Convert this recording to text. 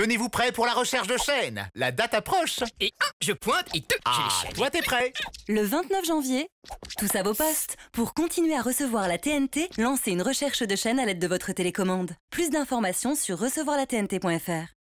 Tenez-vous prêt pour la recherche de chaîne La date approche. Et ah, je pointe et deux, ah, Toi, t'es prêt Le 29 janvier, tous à vos postes. Pour continuer à recevoir la TNT, lancez une recherche de chaîne à l'aide de votre télécommande. Plus d'informations sur recevoirlatnt.fr.